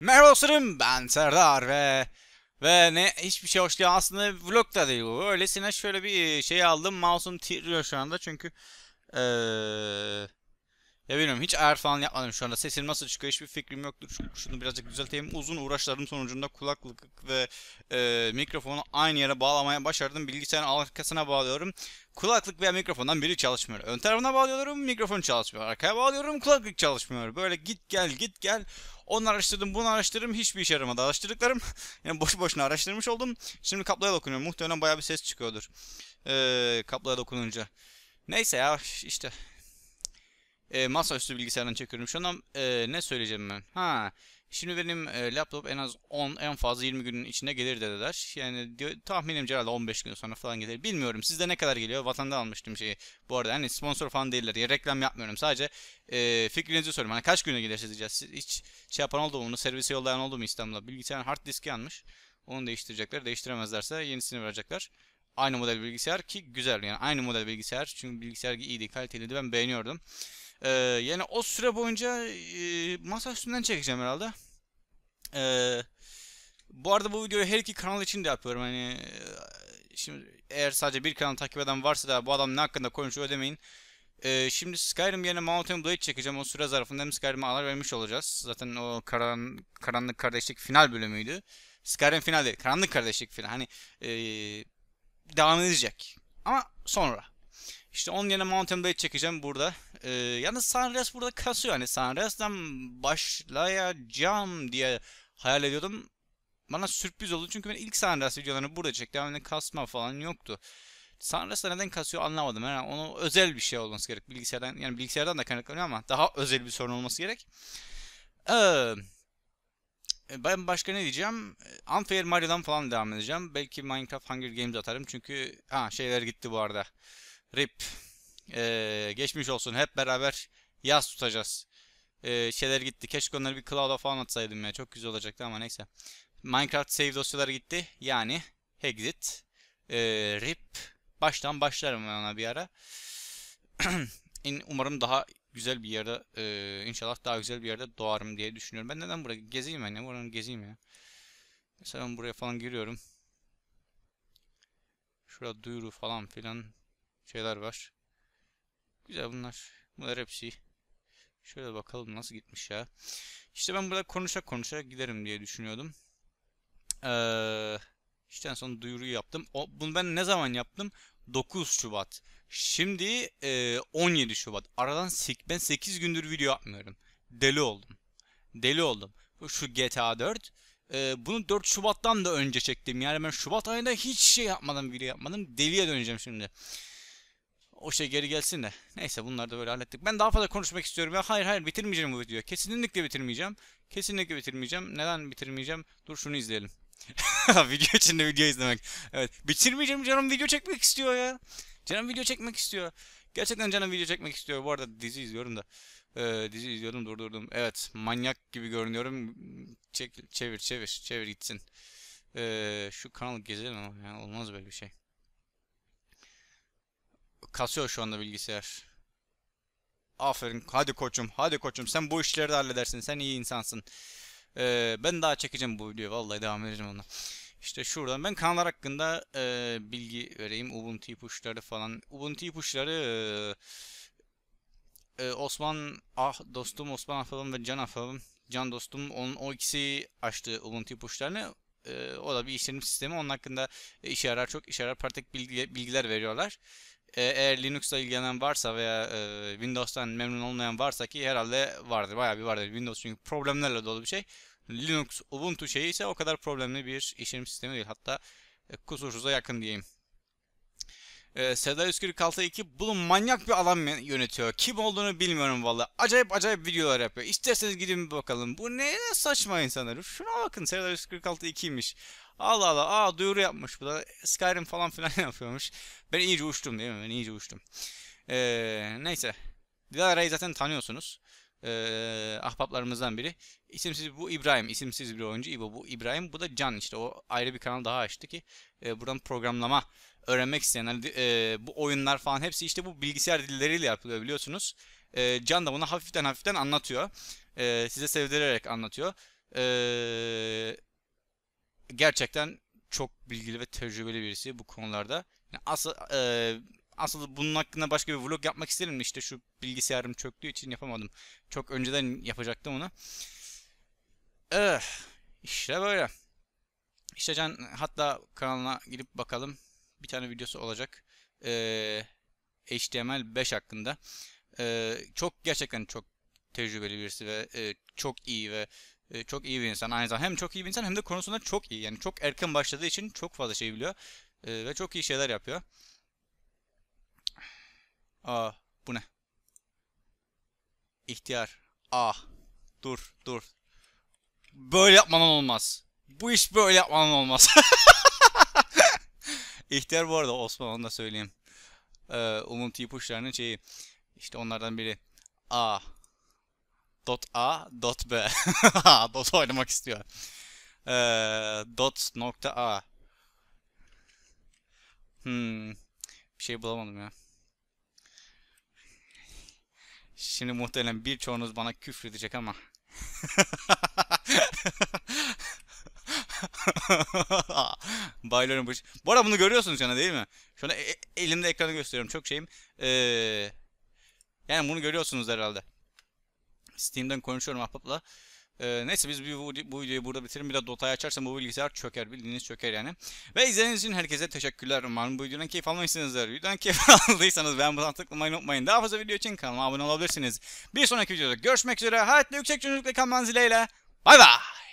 Merhaba dostlarım ben Serdar ve ve ne hiçbir şey hoş değil aslında vlog da değil bu. Öylesine şöyle bir e, şey aldım mouse'um titriyor şu anda çünkü ee, ya bilmiyorum hiç ayar falan yapmadım şu anda sesim nasıl çıkıyor hiçbir fikrim yoktur. Şunu birazcık düzelteyim. Uzun uğraşlarım sonucunda kulaklık ve e, mikrofonu aynı yere bağlamaya başardım. Bilgisayarın arkasına bağlıyorum. Kulaklık veya mikrofondan biri çalışmıyor. Ön tarafına bağlıyorum mikrofon çalışmıyor. Arkaya bağlıyorum kulaklık çalışmıyor. Böyle git gel git gel. Onu araştırdım, bunu araştırdım. Hiçbir işe yaramadı araştırdıklarım. yani boş boşuna araştırmış oldum. Şimdi kaplaya dokunuyorum. Muhtemelen bayağı bir ses çıkıyordur. Ee, kaplaya dokununca. Neyse ya işte. E, masaüstü bilgisayardan çekiyorum. Şu an e, ne söyleyeceğim ben? Ha. Şimdi benim e, laptop en az 10 en fazla 20 günün içinde gelir dediler. Yani diyor, tahminimce herhalde 15 gün sonra falan gelir. Bilmiyorum sizde ne kadar geliyor. Vatandan almıştım şeyi. Bu arada hani sponsor falan değiller. Yani reklam yapmıyorum. Sadece e, fikrinizi soruyorum. Hani kaç güne gelir diyeceğiz. hiç şey yapan oldu mu? Onu servise yollayan oldu mu İstanbul'a? bilgisayar hard diski yanmış. Onu değiştirecekler. Değiştiremezlerse yenisini verecekler. Aynı model bilgisayar ki güzel yani aynı model bilgisayar. Çünkü bilgisayar iyiydi, kaliteliydi. Ben beğeniyordum. Ee, yani o süre boyunca e, masa üstünden çekeceğim herhalde. Ee, bu arada bu videoyu her iki kanal için de yapıyorum. Hani e, şimdi eğer sadece bir kanal takip eden varsa da bu adam ne hakkında konuşuyor demeyin. Ee, şimdi Skyrim yerine Mountain Blade çekeceğim. O süre zarfında hem Skyrim'e alar vermiş olacağız. Zaten o karan, Karanlık Kardeşlik final bölümüydü. Skyrim final Karanlık Kardeşlik final. Hani ee, devam edecek. Ama sonra. İşte onun yerine Mountain Blade çekeceğim burada. Ee, yalnız Sunrise burada kasıyor. Hani Sunrise'den başlayacağım diye hayal ediyordum. Bana sürpriz oldu çünkü ben ilk Sunrise videolarını burada çektim. Yani kasma falan yoktu. Sunrise'da neden kasıyor anlamadım. Yani onu özel bir şey olması gerek. Bilgisayardan yani bilgisayardan da kaynaklanıyor ama daha özel bir sorun olması gerek. Ee, e, ben başka ne diyeceğim? Unfair Mario'dan falan devam edeceğim. Belki Minecraft Hunger Games atarım çünkü ha şeyler gitti bu arada. Rip. Ee, geçmiş olsun. Hep beraber yaz tutacağız. Ee, şeyler gitti. Keşke onları bir cloud'a falan atsaydım ya. Çok güzel olacaktı ama neyse. Minecraft save dosyaları gitti. Yani exit. Ee, rip. Baştan başlarım ben ona bir ara. Umarım daha güzel bir yerde e, inşallah daha güzel bir yerde doğarım diye düşünüyorum. Ben neden buraya gezeyim ben ya? Buranın gezeyim ya. Mesela ben buraya falan giriyorum. Şurada duyuru falan filan şeyler var. Güzel bunlar. Bunlar hepsi. Şöyle bakalım nasıl gitmiş ya. İşte ben burada konuşa konuşa giderim diye düşünüyordum. Ee, işte en son duyuruyu yaptım. O, bunu ben ne zaman yaptım? 9 Şubat. Şimdi e, 17 Şubat. Aradan ben 8 gündür video yapmıyorum. Deli oldum. Deli oldum. Şu GTA 4. E, ee, bunu 4 Şubat'tan da önce çektim. Yani ben Şubat ayında hiç şey yapmadım, video yapmadım. Deliye döneceğim şimdi. O şey geri gelsin de. Neyse bunları da böyle hallettik. Ben daha fazla konuşmak istiyorum. Ya hayır hayır bitirmeyeceğim bu videoyu. Kesinlikle bitirmeyeceğim. Kesinlikle bitirmeyeceğim. Neden bitirmeyeceğim? Dur şunu izleyelim. video içinde video izlemek. Evet. Bitirmeyeceğim canım video çekmek istiyor ya. Canım video çekmek istiyor. Gerçekten canım video çekmek istiyor. Bu arada dizi izliyorum da. Ee, dizi izliyordum durdurdum. Evet manyak gibi görünüyorum. Çek, çevir çevir çevir gitsin. Ee, şu kanal gezelim ama yani olmaz böyle bir şey kasıyor şu anda bilgisayar. Aferin. Hadi koçum. Hadi koçum. Sen bu işleri de halledersin. Sen iyi insansın. Ee, ben daha çekeceğim bu videoyu. Vallahi devam edeceğim onunla. İşte şuradan ben kanallar hakkında e, bilgi vereyim. Ubuntu ipuçları falan. Ubuntu ipuçları e, e Osman ah dostum Osman Afalım ve Can Afalım. Can dostum onun, o ikisi açtı Ubuntu ipuçlarını. E, o da bir işletim sistemi. Onun hakkında e, işe yarar çok işe yarar pratik bilgi, bilgiler veriyorlar. E, eğer Linux'la ilgilenen varsa veya e, Windows'tan memnun olmayan varsa ki herhalde vardır. Bayağı bir vardır. Windows çünkü problemlerle dolu bir şey. Linux, Ubuntu şeyi ise o kadar problemli bir işletim sistemi değil. Hatta e, kusursuza yakın diyeyim. Ee, Seda 146 bunu manyak bir adam yönetiyor. Kim olduğunu bilmiyorum valla. Acayip acayip videolar yapıyor. İsterseniz gidin bir bakalım. Bu ne saçma insanlar. Şuna bakın Seda 146 2'ymiş. Allah Allah. Aa duyuru yapmış bu da. Skyrim falan filan yapıyormuş. Ben iyice uçtum değil mi? Ben iyice uçtum. Ee, neyse. Dilara'yı zaten tanıyorsunuz. Ee, ahbaplarımızdan biri. İsimsiz bu İbrahim. İsimsiz bir oyuncu İbo bu İbrahim. Bu da Can işte. O ayrı bir kanal daha açtı ki e, buradan programlama öğrenmek isteyenler hani, e, bu oyunlar falan hepsi işte bu bilgisayar dilleriyle yapılıyor biliyorsunuz. E, Can da bunu hafiften hafiften anlatıyor. E, size sevdirerek anlatıyor. E, gerçekten çok bilgili ve tecrübeli birisi bu konularda. Yani asıl e, aslında bunun hakkında başka bir vlog yapmak isterim İşte şu bilgisayarım çöktüğü için yapamadım. Çok önceden yapacaktım onu. Eh, işte böyle. İşte Can hatta kanalına gidip bakalım bir tane videosu olacak. Ee, HTML5 hakkında. Ee, çok gerçekten çok tecrübeli birisi ve e, çok iyi ve e, çok iyi bir insan. Aynı zamanda hem çok iyi bir insan hem de konusunda çok iyi. Yani çok erken başladığı için çok fazla şey biliyor e, ve çok iyi şeyler yapıyor. Aa bu ne? İhtiyar. Ah dur dur. Böyle yapmadan olmaz. Bu iş böyle yapmadan olmaz. İhtiyar bu arada Osman onu da söyleyeyim. Ee, umum ipuçlarının şeyi. işte onlardan biri. A. Dot A. Dot B. dot oynamak istiyor. Ee, dot nokta A. Hmm. Bir şey bulamadım ya. Şimdi muhtemelen birçoğunuz bana küfür edecek ama. Baylarım bu iş. Bu arada bunu görüyorsunuz yani değil mi? Şuna e, e elimde ekranı gösteriyorum. Çok şeyim. Ee, yani bunu görüyorsunuz herhalde. Steam'den konuşuyorum ahbapla. Ee, neyse biz bu, bu videoyu burada bitirelim. Bir de Dota'yı açarsam bu bilgisayar çöker. Bildiğiniz çöker yani. Ve izlediğiniz için herkese teşekkürler. Umarım bu videodan keyif almışsınızdır. Videodan keyif aldıysanız beğen butonuna tıklamayı unutmayın. Daha fazla video için kanalıma abone olabilirsiniz. Bir sonraki videoda görüşmek üzere. Hayatta yüksek çözünürlükle kalmanız dileğiyle. Bay bay.